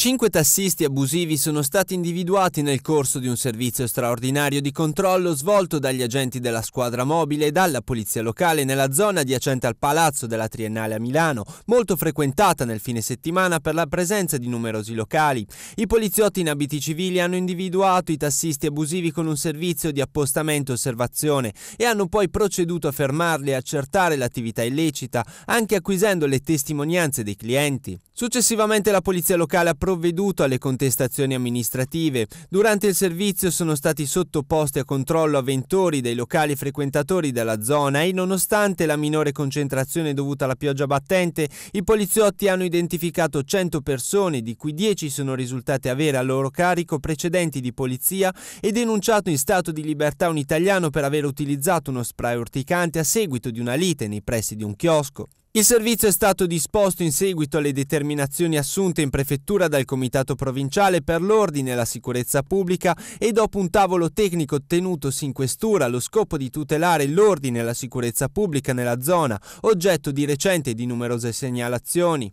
Cinque tassisti abusivi sono stati individuati nel corso di un servizio straordinario di controllo svolto dagli agenti della squadra mobile e dalla polizia locale nella zona adiacente al Palazzo della Triennale a Milano, molto frequentata nel fine settimana per la presenza di numerosi locali. I poliziotti in abiti civili hanno individuato i tassisti abusivi con un servizio di appostamento e osservazione e hanno poi proceduto a fermarli e accertare l'attività illecita, anche acquisendo le testimonianze dei clienti. Successivamente la polizia locale ha provveduto alle contestazioni amministrative. Durante il servizio sono stati sottoposti a controllo avventori dei locali frequentatori della zona e nonostante la minore concentrazione dovuta alla pioggia battente, i poliziotti hanno identificato 100 persone, di cui 10 sono risultate avere a loro carico precedenti di polizia e denunciato in stato di libertà un italiano per aver utilizzato uno spray urticante a seguito di una lite nei pressi di un chiosco. Il servizio è stato disposto in seguito alle determinazioni assunte in prefettura dal Comitato Provinciale per l'Ordine e la Sicurezza Pubblica e dopo un tavolo tecnico tenutosi in questura allo scopo di tutelare l'ordine e la sicurezza pubblica nella zona, oggetto di recente di numerose segnalazioni.